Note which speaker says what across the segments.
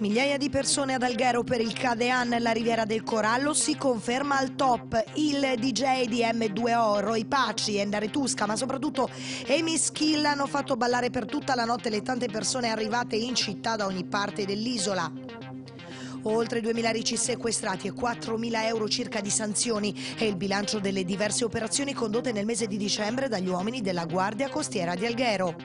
Speaker 1: Migliaia di persone ad Alghero per il Cadean, e la Riviera del Corallo si conferma al top. Il DJ di M2O, Roy Paci, Endare Tusca, ma soprattutto Amy Skill hanno fatto ballare per tutta la notte le tante persone arrivate in città da ogni parte dell'isola. Oltre 2.000 ricci sequestrati e 4.000 euro circa di sanzioni è il bilancio delle diverse operazioni condotte nel mese di dicembre dagli uomini della Guardia Costiera di Alghero.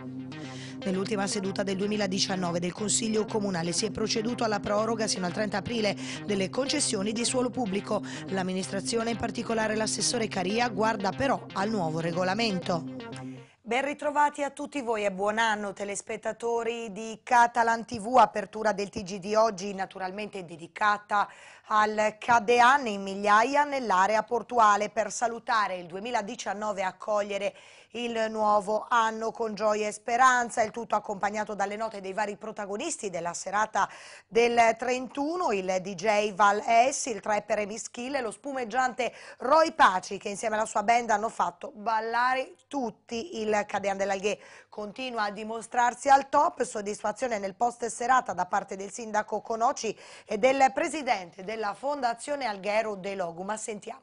Speaker 1: Nell'ultima seduta del 2019 del Consiglio Comunale si è proceduto alla proroga sino al 30 aprile delle concessioni di suolo pubblico. L'amministrazione, in particolare l'assessore Caria, guarda però al nuovo regolamento. Ben ritrovati a tutti voi e buon anno telespettatori di Catalan TV, apertura del TG di oggi naturalmente dedicata al Cadean in migliaia nell'area portuale per salutare il 2019 e accogliere il nuovo anno con gioia e speranza, il tutto accompagnato dalle note dei vari protagonisti della serata del 31, il DJ Val S, il trapper Emis Kill e lo spumeggiante Roy Paci che insieme alla sua band hanno fatto ballare tutti il Cadean dell'Alghè continua a dimostrarsi al top, soddisfazione nel post serata da parte del sindaco Conoci e del presidente della Fondazione Alghero De Logu, ma sentiamo.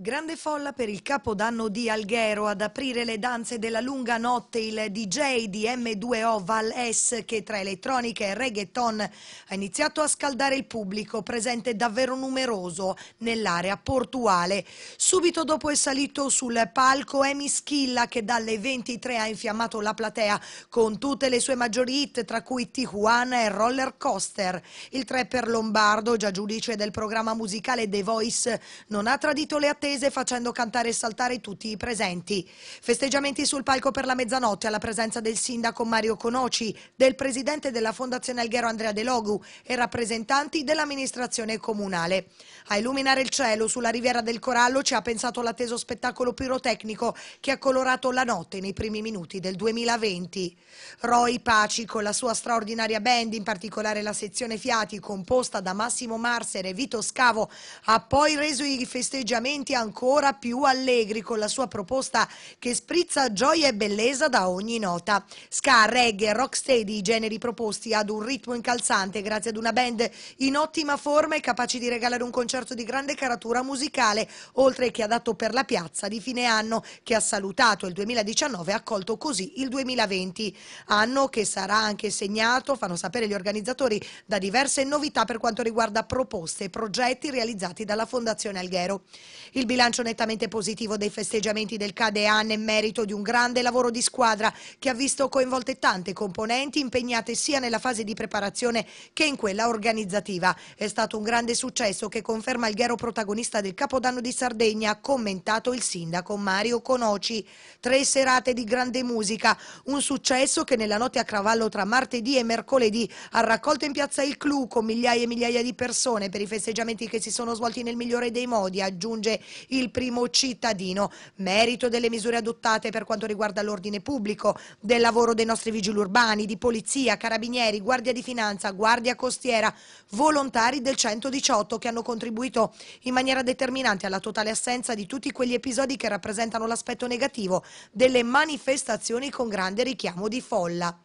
Speaker 1: Grande folla per il capodanno di Alghero ad aprire le danze della lunga notte il DJ di M2O Val S che tra elettronica e reggaeton ha iniziato a scaldare il pubblico presente davvero numeroso nell'area portuale. Subito dopo è salito sul palco Emi Schilla che dalle 23 ha infiammato la platea con tutte le sue maggiori hit tra cui Tijuana e Roller Coaster. Il trapper lombardo, già giudice del programma musicale The Voice, non ha tradito le attenzioni attese facendo cantare e saltare tutti i presenti. Festeggiamenti sul palco per la mezzanotte alla presenza del sindaco Mario Conoci, del presidente della Fondazione Alghero Andrea De Logu e rappresentanti dell'amministrazione comunale. A illuminare il cielo sulla riviera del Corallo ci ha pensato l'atteso spettacolo pirotecnico che ha colorato la notte nei primi minuti del 2020. Roy Paci con la sua straordinaria band, in particolare la sezione Fiati composta da Massimo Marser e Vito Scavo, ha poi reso i festeggiamenti ancora più allegri con la sua proposta che sprizza gioia e bellezza da ogni nota. Ska, reggae, rocksteady, i generi proposti ad un ritmo incalzante grazie ad una band in ottima forma e capaci di regalare un concerto di grande caratura musicale, oltre che adatto per la piazza di fine anno che ha salutato il 2019 e accolto così il 2020, anno che sarà anche segnato, fanno sapere gli organizzatori, da diverse novità per quanto riguarda proposte e progetti realizzati dalla Fondazione Alghero. Il bilancio nettamente positivo dei festeggiamenti del Cadean è merito di un grande lavoro di squadra che ha visto coinvolte tante componenti impegnate sia nella fase di preparazione che in quella organizzativa. È stato un grande successo che conferma il ghero protagonista del Capodanno di Sardegna, commentato il sindaco Mario Conoci. Tre serate di grande musica, un successo che nella notte a cravallo tra martedì e mercoledì ha raccolto in piazza il Clou con migliaia e migliaia di persone per i festeggiamenti che si sono svolti nel migliore dei modi, aggiunge il primo cittadino. Merito delle misure adottate per quanto riguarda l'ordine pubblico, del lavoro dei nostri vigili urbani, di polizia, carabinieri, guardia di finanza, guardia costiera, volontari del 118 che hanno contribuito in maniera determinante alla totale assenza di tutti quegli episodi che rappresentano l'aspetto negativo delle manifestazioni con grande richiamo di folla.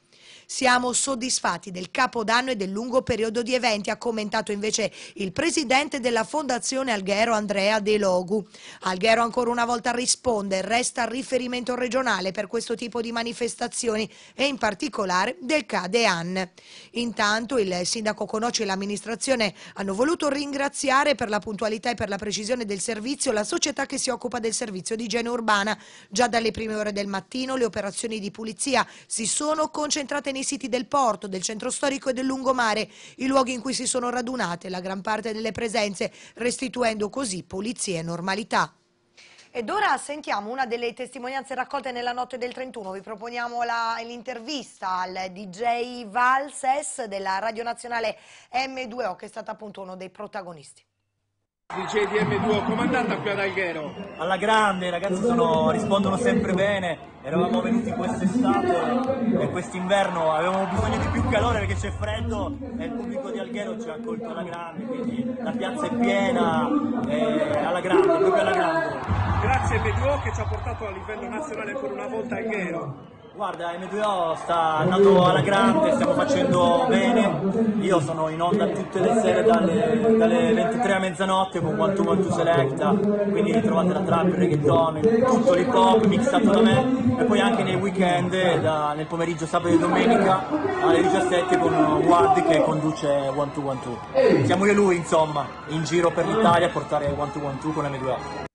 Speaker 1: Siamo soddisfatti del capodanno e del lungo periodo di eventi, ha commentato invece il presidente della Fondazione Alghero Andrea De Logu. Alghero ancora una volta risponde, resta riferimento regionale per questo tipo di manifestazioni e in particolare del CADEAN. Intanto il sindaco Conoci e l'amministrazione hanno voluto ringraziare per la puntualità e per la precisione del servizio la società che si occupa del servizio di igiene urbana. Già dalle prime ore del mattino le operazioni di pulizia si sono concentrate nei siti del porto, del centro storico e del lungomare, i luoghi in cui si sono radunate la gran parte delle presenze, restituendo così pulizia e normalità. Ed ora sentiamo una delle testimonianze raccolte nella notte del 31. Vi proponiamo l'intervista al DJ Valses della Radio Nazionale M2O, che è stato appunto uno dei protagonisti
Speaker 2: di CDM2, comandata qui ad Alghero. Alla grande, i ragazzi sono, rispondono sempre bene, eravamo venuti quest'estate e quest'inverno avevamo bisogno di più calore perché c'è freddo e il pubblico di Alghero ci ha accolto alla grande, quindi la piazza è piena, è alla grande, proprio alla grande. Grazie Meduo che ci ha portato a livello nazionale ancora una volta Alghero. Guarda, M2O sta andando alla grande, stiamo facendo bene. Io sono in onda tutte le sere dalle, dalle 23 a mezzanotte con Quantum One Selecta, quindi trovate la trap, il reggaeton, tutto l'hip hop mixato da me e poi anche nei weekend, da, nel pomeriggio sabato e domenica alle 17 con Ward che conduce One 2 One Siamo io e lui, insomma, in giro per l'Italia a portare One 2 One con M2O.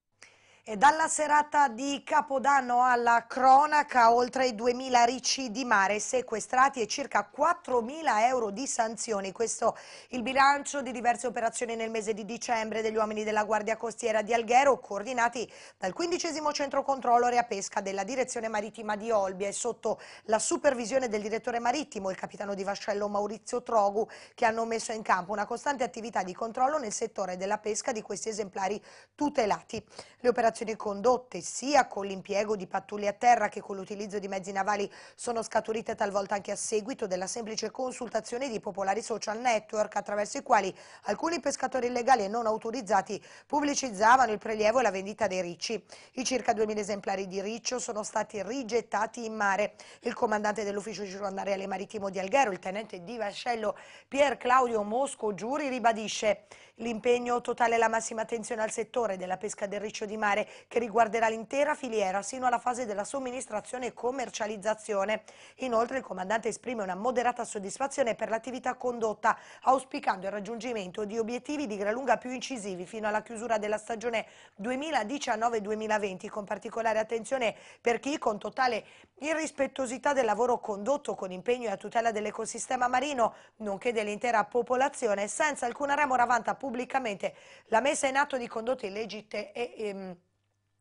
Speaker 1: E dalla serata di Capodanno alla cronaca, oltre i 2.000 ricci di mare sequestrati e circa 4.000 euro di sanzioni. Questo il bilancio di diverse operazioni nel mese di dicembre degli uomini della Guardia Costiera di Alghero, coordinati dal 15 Centro Controllo Rea Pesca della Direzione Marittima di Olbia e sotto la supervisione del direttore marittimo, il capitano di vascello Maurizio Trogu, che hanno messo in campo una costante attività di controllo nel settore della pesca di questi esemplari tutelati. Le operazioni operazioni condotte sia con l'impiego di pattuglie a terra che con l'utilizzo di mezzi navali sono scaturite talvolta anche a seguito della semplice consultazione di popolari social network attraverso i quali alcuni pescatori illegali e non autorizzati pubblicizzavano il prelievo e la vendita dei ricci. I circa 2.000 esemplari di riccio sono stati rigettati in mare. Il comandante dell'ufficio circondariale marittimo di Alghero, il tenente di Vascello Pier Claudio Mosco Giuri, ribadisce l'impegno totale e la massima attenzione al settore della pesca del riccio di mare che riguarderà l'intera filiera sino alla fase della somministrazione e commercializzazione. Inoltre il comandante esprime una moderata soddisfazione per l'attività condotta, auspicando il raggiungimento di obiettivi di gran lunga più incisivi fino alla chiusura della stagione 2019-2020, con particolare attenzione per chi, con totale irrispettosità del lavoro condotto con impegno e a tutela dell'ecosistema marino, nonché dell'intera popolazione, senza alcuna remora vanta pubblicamente la messa in atto di condotte illecite e... Ehm,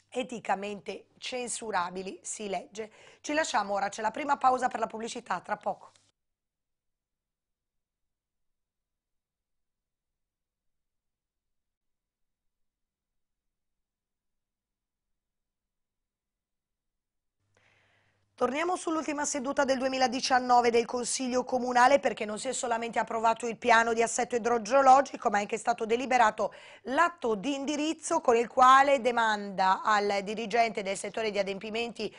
Speaker 1: eticamente censurabili, si legge. Ci lasciamo ora, c'è la prima pausa per la pubblicità, tra poco. Torniamo sull'ultima seduta del 2019 del Consiglio Comunale perché non si è solamente approvato il piano di assetto idrogeologico ma è anche stato deliberato l'atto di indirizzo con il quale demanda al dirigente del settore di adempimenti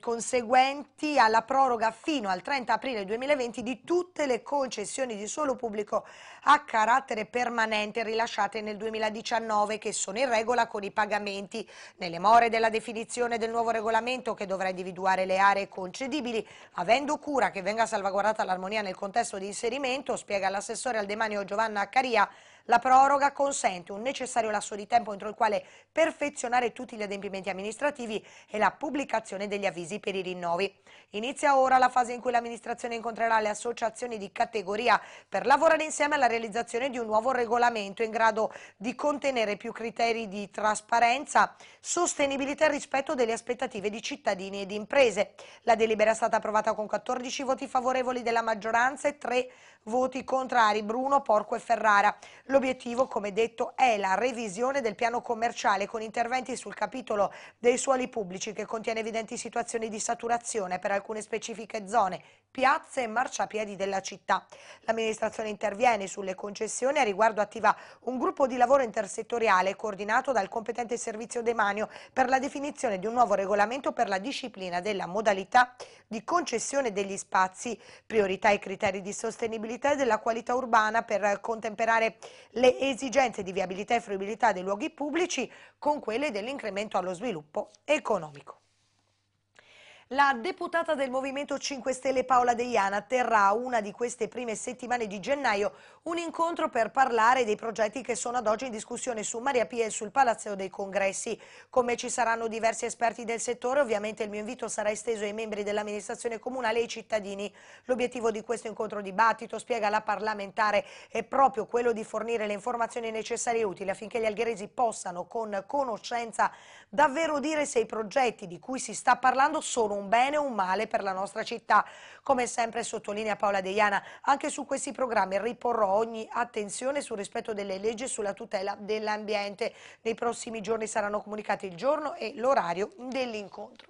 Speaker 1: conseguenti alla proroga fino al 30 aprile 2020 di tutte le concessioni di suolo pubblico a carattere permanente rilasciate nel 2019 che sono in regola con i pagamenti. Nelle more della definizione del nuovo regolamento che dovrà individuare le aree concedibili, avendo cura che venga salvaguardata l'armonia nel contesto di inserimento, spiega l'assessore al demanio Giovanna Accaria, la proroga consente un necessario lasso di tempo entro il quale perfezionare tutti gli adempimenti amministrativi e la pubblicazione degli avvisi per i rinnovi. Inizia ora la fase in cui l'amministrazione incontrerà le associazioni di categoria per lavorare insieme alla realizzazione di un nuovo regolamento in grado di contenere più criteri di trasparenza, sostenibilità e rispetto delle aspettative di cittadini ed imprese. La delibera è stata approvata con 14 voti favorevoli della maggioranza e 3 favorevoli voti contrari Bruno, Porco e Ferrara. L'obiettivo, come detto, è la revisione del piano commerciale con interventi sul capitolo dei suoli pubblici che contiene evidenti situazioni di saturazione per alcune specifiche zone, piazze e marciapiedi della città. L'amministrazione interviene sulle concessioni e a riguardo attiva un gruppo di lavoro intersettoriale coordinato dal competente servizio demanio per la definizione di un nuovo regolamento per la disciplina della modalità di concessione degli spazi, priorità e criteri di sostenibilità sostenibilità e della qualità urbana per contemperare le esigenze di viabilità e fruibilità dei luoghi pubblici con quelle dell'incremento allo sviluppo economico. La deputata del Movimento 5 Stelle Paola Deiana terrà una di queste prime settimane di gennaio un incontro per parlare dei progetti che sono ad oggi in discussione su Maria Pia e sul Palazzo dei Congressi. Come ci saranno diversi esperti del settore, ovviamente il mio invito sarà esteso ai membri dell'amministrazione comunale e ai cittadini. L'obiettivo di questo incontro dibattito, spiega la parlamentare, è proprio quello di fornire le informazioni necessarie e utili affinché gli algheresi possano con conoscenza davvero dire se i progetti di cui si sta parlando sono un bene o un male per la nostra città. Come sempre sottolinea Paola Deiana, anche su questi programmi riporrò ogni attenzione sul rispetto delle leggi e sulla tutela dell'ambiente. Nei prossimi giorni saranno comunicati il giorno e l'orario dell'incontro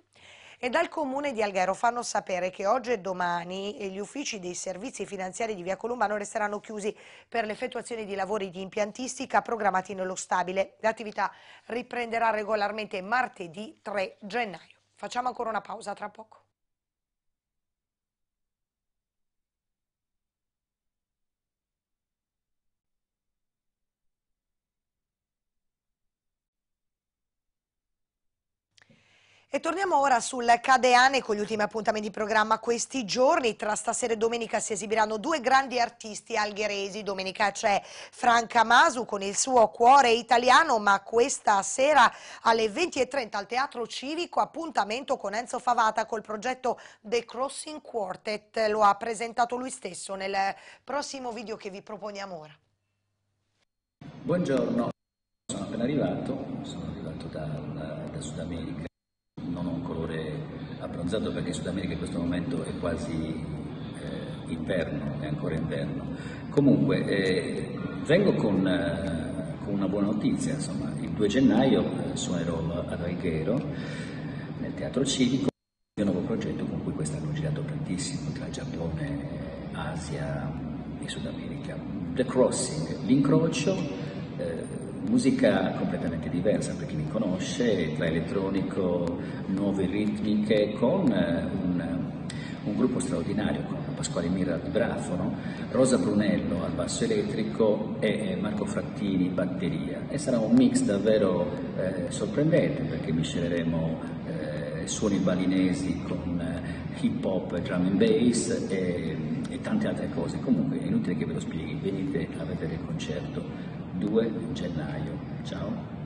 Speaker 1: e dal comune di Alghero fanno sapere che oggi e domani gli uffici dei servizi finanziari di Via Columbano resteranno chiusi per l'effettuazione di lavori di impiantistica programmati nello stabile. L'attività riprenderà regolarmente martedì 3 gennaio. Facciamo ancora una pausa tra poco. E torniamo ora sul Cadeane con gli ultimi appuntamenti di programma questi giorni. Tra stasera e domenica si esibiranno due grandi artisti algheresi. Domenica c'è Franca Masu con il suo cuore italiano, ma questa sera alle 20.30 al Teatro Civico appuntamento con Enzo Favata col progetto The Crossing Quartet. Lo ha presentato lui stesso nel prossimo video che vi proponiamo ora.
Speaker 2: Buongiorno, sono appena arrivato, sono arrivato da, da Sud America abbronzato perché in Sud America in questo momento è quasi eh, inverno, è ancora inverno. Comunque eh, vengo con, eh, con, una buona notizia, insomma, il 2 gennaio eh, suonerò ad Alghero nel Teatro Civico il mio nuovo progetto con cui quest'anno ho girato tantissimo tra Giappone, Asia e Sud America. The Crossing, l'incrocio eh, musica completamente diversa per chi mi conosce, tra elettronico, nuove ritmiche, con eh, un, un gruppo straordinario, con Pasquale Mirra al vibrafono, Rosa Brunello al basso elettrico e eh, Marco Frattini in batteria. E sarà un mix davvero eh, sorprendente perché misceleremo eh, suoni balinesi con eh, hip hop, drum and bass e, e tante altre cose. Comunque è inutile che ve lo spieghi, venite a vedere il concerto 2 gennaio. Ciao!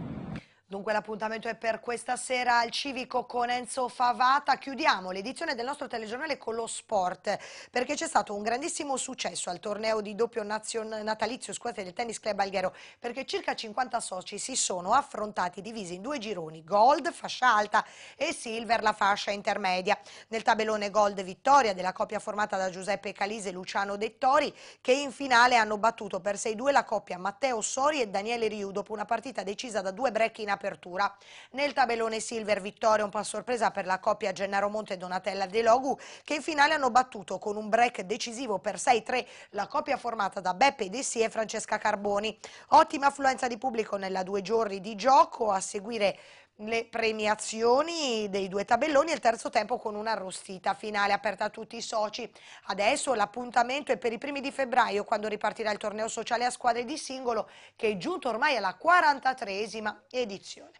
Speaker 2: Dunque l'appuntamento è per questa
Speaker 1: sera al Civico con Enzo Favata. Chiudiamo l'edizione del nostro telegiornale con lo sport perché c'è stato un grandissimo successo al torneo di doppio natalizio squadre del Tennis Club Alghero perché circa 50 soci si sono affrontati divisi in due gironi, gold fascia alta e silver la fascia intermedia. Nel tabellone gold vittoria della coppia formata da Giuseppe Calise e Luciano Dettori che in finale hanno battuto per 6-2 la coppia Matteo Sori e Daniele Riu dopo una partita decisa da due break in apertura apertura. Nel tabellone Silver vittoria un po' a sorpresa per la coppia Gennaro Monte e Donatella De Logu che in finale hanno battuto con un break decisivo per 6-3 la coppia formata da Beppe De e Francesca Carboni. Ottima affluenza di pubblico nella due giorni di gioco a seguire le premiazioni dei due tabelloni e il terzo tempo con una rostita finale aperta a tutti i soci. Adesso l'appuntamento è per i primi di febbraio quando ripartirà il torneo sociale a squadre di singolo che è giunto ormai alla 43esima edizione.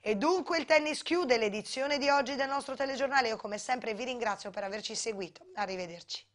Speaker 1: E dunque il tennis chiude l'edizione di oggi del nostro telegiornale. Io come sempre vi ringrazio per averci seguito. Arrivederci.